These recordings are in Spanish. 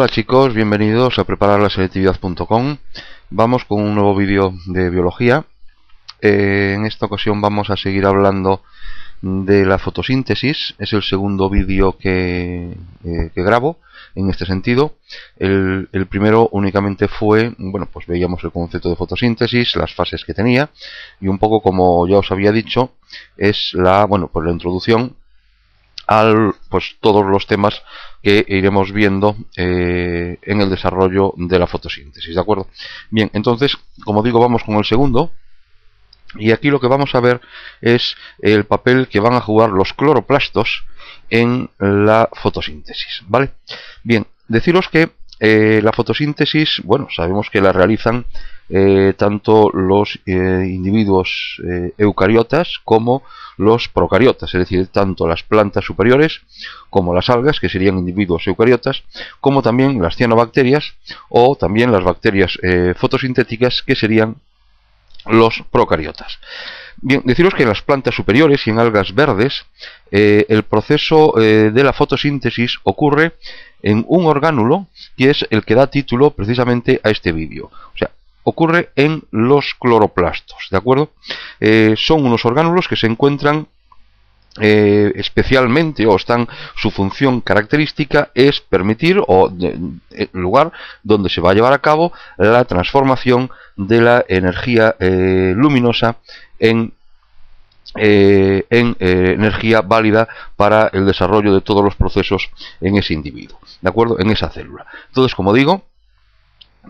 Hola chicos, bienvenidos a prepararlaselectividad.com Vamos con un nuevo vídeo de biología eh, En esta ocasión vamos a seguir hablando de la fotosíntesis Es el segundo vídeo eh, que, grabo en este sentido el, el, primero únicamente fue, bueno pues veíamos el concepto de fotosíntesis, las fases que tenía Y un poco como ya os había dicho, es la, bueno pues la introducción al pues todos los temas que iremos viendo eh, en el desarrollo de la fotosíntesis, ¿de acuerdo? Bien, entonces, como digo, vamos con el segundo. Y aquí lo que vamos a ver es el papel que van a jugar los cloroplastos en la fotosíntesis, ¿vale? Bien, deciros que eh, la fotosíntesis, bueno, sabemos que la realizan eh, tanto los eh, individuos eucariotas como los procariotas, es decir, tanto las plantas superiores como las algas, que serían individuos eucariotas, como también las cianobacterias o también las bacterias fotosintéticas, que serían los procariotas. Bien, deciros que en las plantas superiores y en algas verdes el proceso de la fotosíntesis ocurre en un orgánulo que es el que da título precisamente a este vídeo. O sea, ocurre en los cloroplastos, ¿de acuerdo? Eh, son unos orgánulos que se encuentran eh, especialmente o están su función característica es permitir o el eh, lugar donde se va a llevar a cabo la transformación de la energía luminosa en eh, en eh, energía válida para el desarrollo de todos los procesos en ese individuo, ¿de acuerdo? En esa célula. Entonces, como digo,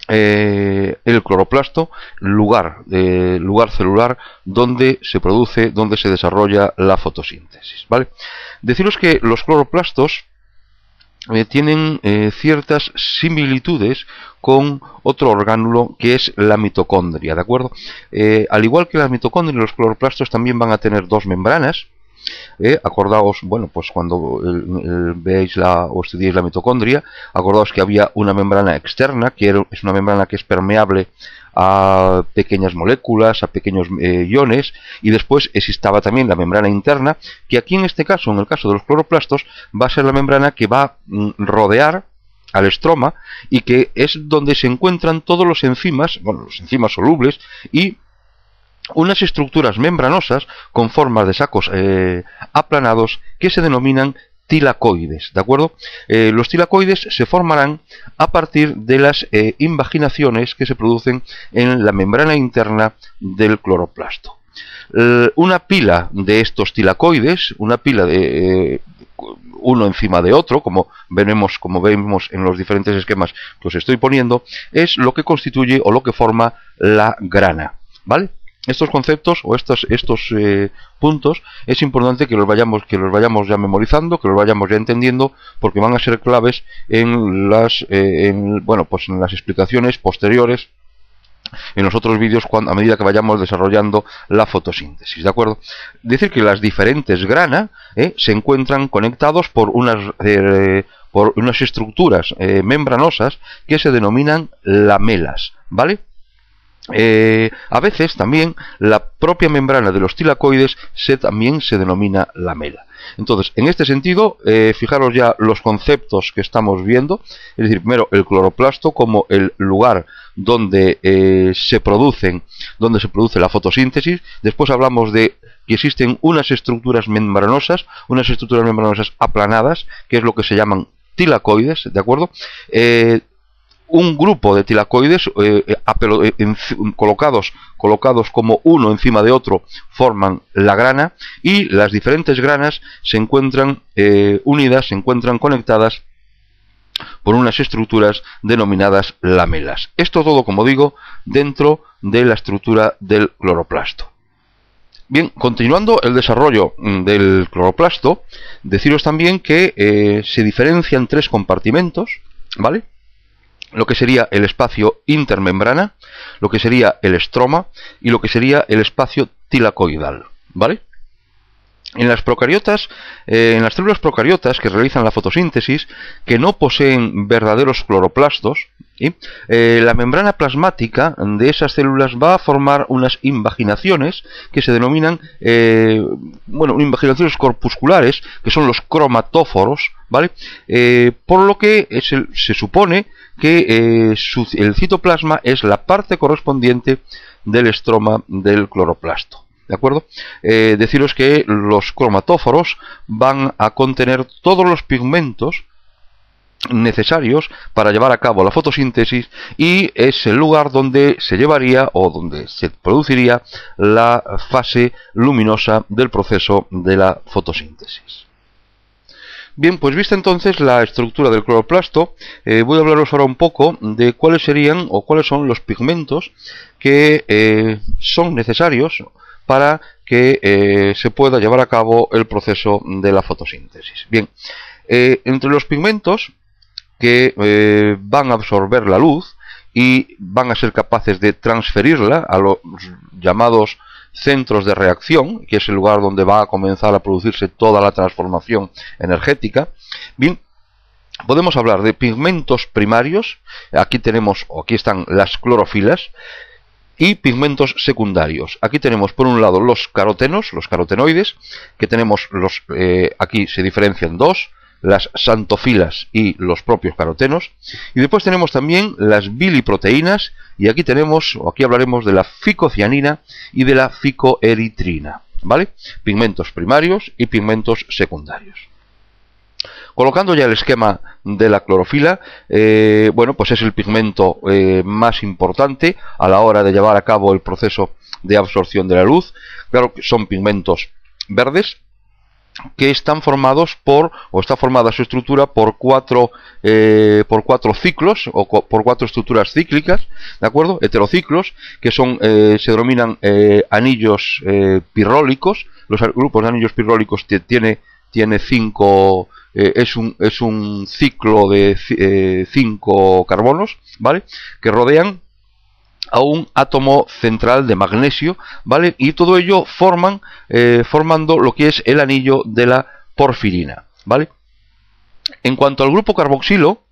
eh, el cloroplasto, lugar, lugar celular donde se produce, donde se desarrolla la fotosíntesis. ¿vale? Deciros que los cloroplastos eh, tienen eh, ciertas similitudes con otro orgánulo que es la mitocondria, ¿de acuerdo? Eh, al igual que las mitocondrias, los cloroplastos también van a tener dos membranas. acordaos, bueno, pues cuando veáis la, o estudiéis la mitocondria, acordaos que había una membrana externa, que es una membrana que es permeable a pequeñas moléculas, a pequeños eh, iones, y después existaba también la membrana interna, que aquí en este caso, en el caso de los cloroplastos, va a ser la membrana que va a mm, rodear al estroma y que es donde se encuentran todos los enzimas, bueno, los enzimas solubles y unas estructuras membranosas con formas de sacos eh, aplanados que se denominan tilacoides, ¿de acuerdo? Eh, los tilacoides se formarán a partir de las eh, invaginaciones que se producen en la membrana interna del cloroplasto. Eh, una pila de estos tilacoides, una pila de uno encima de otro, como veremos, como vemos en los diferentes esquemas que os estoy poniendo, es lo que constituye o lo que forma la grana, ¿vale? estos conceptos o estos, estos eh, puntos es importante que los vayamos que los vayamos ya memorizando que los vayamos ya entendiendo porque van a ser claves en las eh, bueno pues en las explicaciones posteriores en los otros vídeos cuando, a medida que vayamos desarrollando la fotosíntesis, ¿de acuerdo? Decir que las diferentes grana eh, se encuentran conectados por unas, por unas estructuras membranosas que se denominan lamelas, ¿vale? Eh, a veces también la propia membrana de los tilacoides se, también se denomina lamela. Entonces, en este sentido, eh, fijaros ya los conceptos que estamos viendo, es decir, primero el cloroplasto como el lugar donde eh, se producen, donde se produce la fotosíntesis, después hablamos de que existen unas estructuras membranosas, unas estructuras membranosas aplanadas, que es lo que se llaman tilacoides, ¿de acuerdo? un grupo de tilacoides eh, eh, eh, colocados, colocados como uno encima de otro forman la grana y las diferentes granas se encuentran unidas, se encuentran conectadas por unas estructuras denominadas lamelas. Esto todo, como digo, dentro de la estructura del cloroplasto. Bien, continuando el desarrollo mm, del cloroplasto, deciros también que se diferencian tres compartimentos, ¿vale? lo que sería el espacio intermembrana, lo que sería el estroma y lo que sería el espacio tilacoidal, ¿vale? En las procariotas, eh, en las células procariotas que realizan la fotosíntesis, que no poseen verdaderos cloroplastos, eh, la membrana plasmática de esas células va a formar unas invaginaciones que se denominan, eh, invaginaciones corpusculares, que son los cromatóforos, ¿vale? Eh, por lo que se supone que el citoplasma es la parte correspondiente del estroma del cloroplasto. ¿De acuerdo? deciros que los cromatóforos van a contener todos los pigmentos necesarios para llevar a cabo la fotosíntesis y es el lugar donde se llevaría o donde se produciría la fase luminosa del proceso de la fotosíntesis. Bien, pues vista entonces la estructura del cloroplasto, eh, voy a hablaros ahora un poco de cuáles serían o cuáles son los pigmentos que eh, son necesarios para que eh, se pueda llevar a cabo el proceso de la fotosíntesis. Bien, entre los pigmentos que eh, van a absorber la luz y van a ser capaces de transferirla a los llamados centros de reacción, que es el lugar donde va a comenzar a producirse toda la transformación energética. Bien, podemos hablar de pigmentos primarios, aquí tenemos, aquí están las clorofilas, y pigmentos secundarios. Aquí tenemos por un lado los carotenos, los carotenoides, que tenemos los, eh, aquí se diferencian dos, las santofilas y los propios carotenos. Y después tenemos también las biliproteínas y aquí tenemos, o aquí hablaremos de la ficocianina y de la ficoeritrina, ¿vale? Pigmentos primarios y pigmentos secundarios. Colocando ya el esquema de la clorofila, eh, bueno, pues es el pigmento eh, más importante a la hora de llevar a cabo el proceso de absorción de la luz. Claro que son pigmentos verdes, que están formados por, o está formada su estructura por cuatro, eh, por cuatro ciclos, o por cuatro estructuras cíclicas, ¿de acuerdo? Heterociclos, que son, eh, se denominan eh, anillos pirrólicos, los grupos de anillos pirrólicos tiene, tiene cinco, es, un, es un ciclo de cinco carbonos, ¿vale? Que rodean a un átomo central de magnesio, ¿vale? Y todo ello forman, eh, formando lo que es el anillo de la porfirina, ¿vale? En cuanto al grupo carboxilo,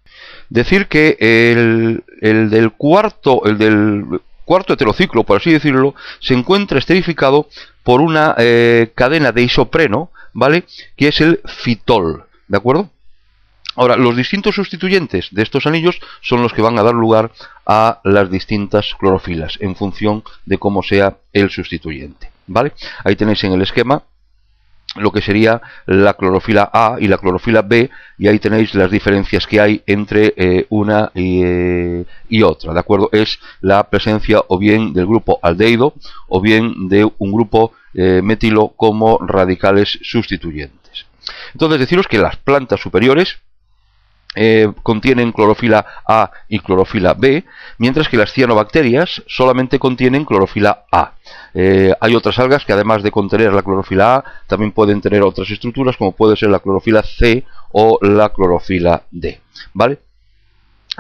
decir que el, el del cuarto, el del cuarto heterociclo, por así decirlo, se encuentra esterificado por una eh, cadena de isopreno, ¿vale? Que es el fitol, ¿de acuerdo? Ahora, los distintos sustituyentes de estos anillos son los que van a dar lugar a las distintas clorofilas en función de cómo sea el sustituyente. ¿Vale? Ahí tenéis en el esquema lo que sería la clorofila A y la clorofila B y ahí tenéis las diferencias que hay entre eh, una eh, y, otra, ¿de acuerdo? Es la presencia o bien del grupo aldeído o bien de un grupo eh, metilo como radicales sustituyentes. Entonces deciros que las plantas superiores eh, contienen clorofila A y clorofila B, mientras que las cianobacterias solamente contienen clorofila A. Eh, hay otras algas que además de contener la clorofila A, también pueden tener otras estructuras como puede ser la clorofila C o la clorofila D. ¿Vale?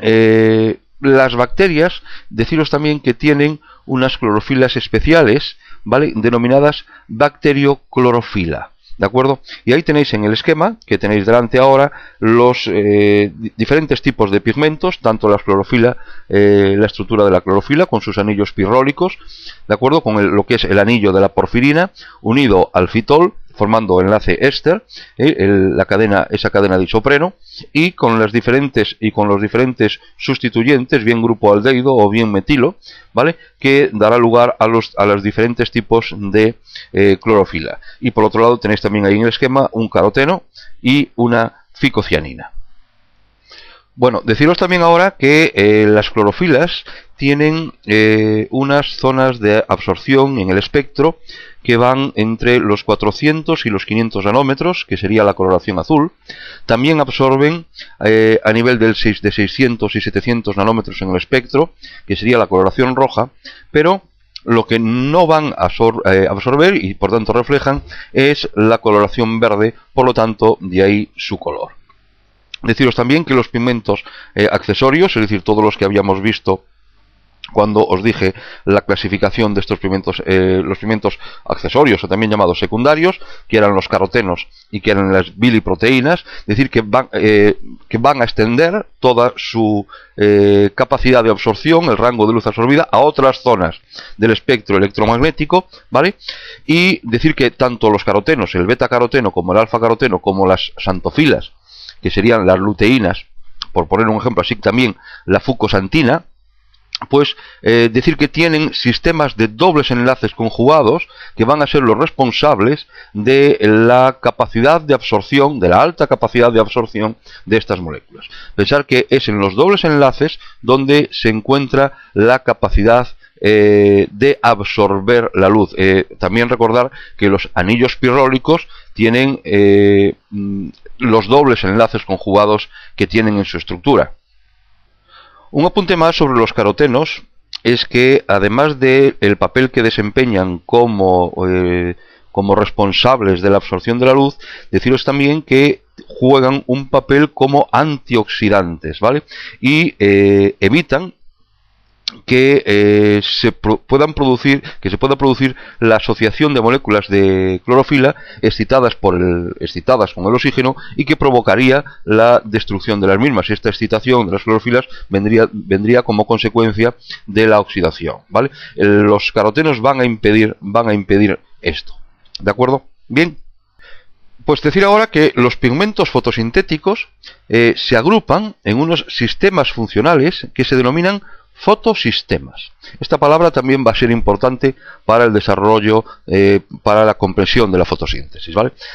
Eh, las bacterias, deciros también que tienen unas clorofilas especiales, ¿vale? Denominadas bacterioclorofila. ¿De acuerdo? Y ahí tenéis en el esquema que tenéis delante ahora los eh, diferentes tipos de pigmentos, tanto la clorofila, eh, la estructura de la clorofila con sus anillos pirrólicos, ¿de acuerdo? Con lo que es el anillo de la porfirina unido al fitol formando enlace éster, eh, la cadena, esa cadena de isopreno, y con las diferentes y con los diferentes sustituyentes, bien grupo aldeído o bien metilo, ¿vale? que dará lugar a los a los diferentes tipos de eh, clorofila. Y por otro lado tenéis también ahí en el esquema un caroteno y una ficocianina. Bueno, deciros también ahora que eh, las clorofilas tienen unas zonas de absorción en el espectro que van entre los 400 y los 500 nanómetros, que sería la coloración azul. También absorben eh, a nivel del 6, de 600 y 700 nanómetros en el espectro, que sería la coloración roja, pero lo que no van a eh, absorber y por tanto reflejan es la coloración verde, por lo tanto de ahí su color. Deciros también que los pigmentos eh, accesorios, es decir, todos los que habíamos visto cuando os dije la clasificación de estos pimientos eh, los pigmentos accesorios o también llamados secundarios, que eran los carotenos y que eran las biliproteínas, es decir, que van, eh, que van a extender toda su eh, capacidad de absorción, el rango de luz absorbida, a otras zonas del espectro electromagnético, ¿vale? Y decir que tanto los carotenos, el beta-caroteno como el alfa-caroteno, como las santofilas, que serían las luteínas, por poner un ejemplo así también la fucosantina, pues eh, decir que tienen sistemas de dobles enlaces conjugados que van a ser los responsables de la capacidad de absorción, de la alta capacidad de absorción de estas moléculas. Pensar que es en los dobles enlaces donde se encuentra la capacidad eh, de absorber la luz. Eh, también recordar que los anillos pirrólicos tienen mm, los dobles enlaces conjugados que tienen en su estructura. Un apunte más sobre los carotenos es que además del papel que desempeñan como, eh, como responsables de la absorción de la luz, deciros también que juegan un papel como antioxidantes, ¿vale? Y eh, evitan que eh, se puedan producir que se pueda producir la asociación de moléculas de clorofila excitadas por excitadas con el oxígeno y que provocaría la destrucción de las mismas esta excitación de las clorofilas vendría vendría como consecuencia de la oxidación vale los carotenos van a impedir van a impedir esto de acuerdo bien pues decir ahora que los pigmentos fotosintéticos eh, se agrupan en unos sistemas funcionales que se denominan Fotosistemas. Esta palabra también va a ser importante para el desarrollo, eh, para la comprensión de la fotosíntesis.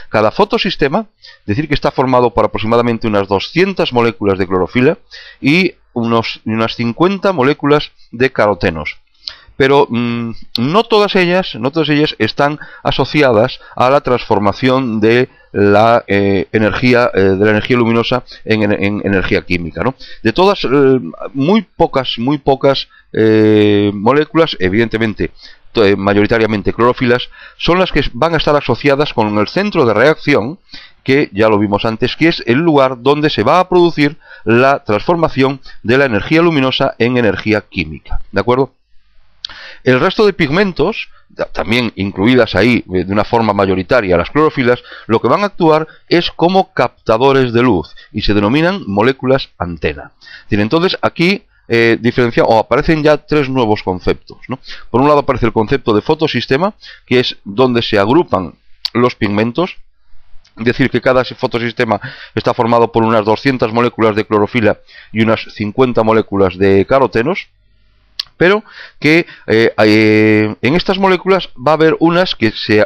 Cada fotosistema, decir que está formado por aproximadamente unas 200 moléculas de clorofila y unas 50 moléculas de carotenos pero mm, no todas ellas, no todas ellas están asociadas a la transformación de la eh, energía eh, de la energía luminosa en, energía química, De todas eh, muy pocas, muy pocas moléculas, evidentemente mayoritariamente clorofilas, son las que van a estar asociadas con el centro de reacción, que ya lo vimos antes, que es el lugar donde se va a producir la transformación de la energía luminosa en energía química. ¿De acuerdo? El resto de pigmentos, también incluidas ahí eh, de una forma mayoritaria las clorofilas, lo que van a actuar es como captadores de luz y se denominan moléculas antena. Entonces aquí eh, o aparecen ya tres nuevos conceptos. Por un lado aparece el concepto de fotosistema, que es donde se agrupan los pigmentos, decir que cada fotosistema está formado por unas 200 moléculas de clorofila y unas 50 moléculas de carotenos pero que eh, eh, en estas moléculas va a haber unas que se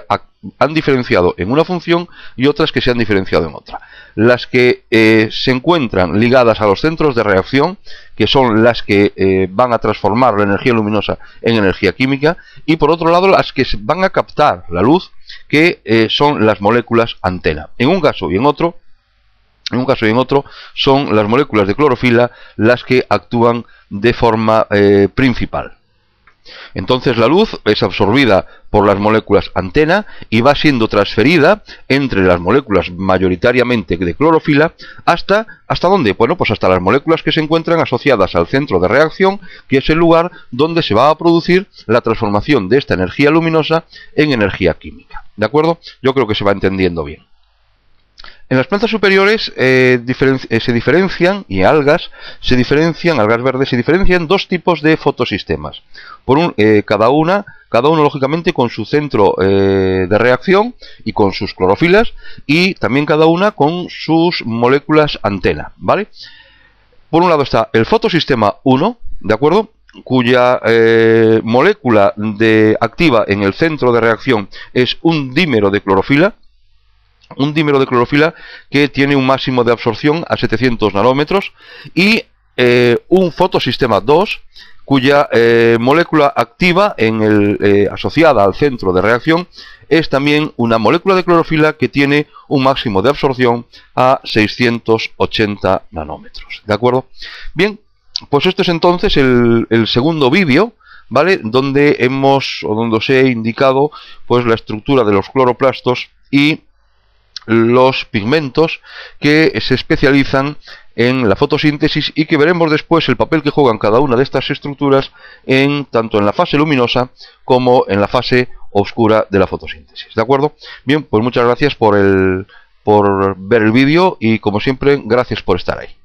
han diferenciado en una función y otras que se han diferenciado en otra. Las que eh, se encuentran ligadas a los centros de reacción, que son las que van a transformar la energía luminosa en energía química, y por otro lado las que van a captar la luz, que son las moléculas antena. En un caso y en otro, en un caso y en otro, son las moléculas de clorofila las que actúan de forma eh, principal. Entonces la luz es absorbida por las moléculas antena y va siendo transferida entre las moléculas mayoritariamente de clorofila hasta hasta dónde? Bueno, pues hasta las moléculas que se encuentran asociadas al centro de reacción, que es el lugar donde se va a producir la transformación de esta energía luminosa en energía química. ¿De acuerdo? Yo creo que se va entendiendo bien. En las plantas superiores eh, eh, se diferencian, y algas, se diferencian, algas verdes, se diferencian dos tipos de fotosistemas. Por eh, cada una, cada uno lógicamente con su centro de reacción y con sus clorofilas, y también cada una con sus moléculas antena, ¿vale? Por un lado está el fotosistema 1, ¿de acuerdo? cuya molécula de, activa en el centro de reacción es un dímero de clorofila, un dímero de clorofila que tiene un máximo de absorción a 700 nanómetros y eh, un fotosistema 2 cuya eh, molécula activa en el, eh, asociada al centro de reacción es también una molécula de clorofila que tiene un máximo de absorción a 680 nanómetros. ¿De acuerdo? Bien, pues esto es entonces el, segundo vídeo ¿vale? Donde hemos o donde os he indicado pues la estructura de los cloroplastos y los pigmentos que se especializan en la fotosíntesis y que veremos después el papel que juegan cada una de estas estructuras en tanto en la fase luminosa como en la fase oscura de la fotosíntesis. ¿De acuerdo? Bien, pues muchas gracias por el por ver el vídeo y como siempre gracias por estar ahí.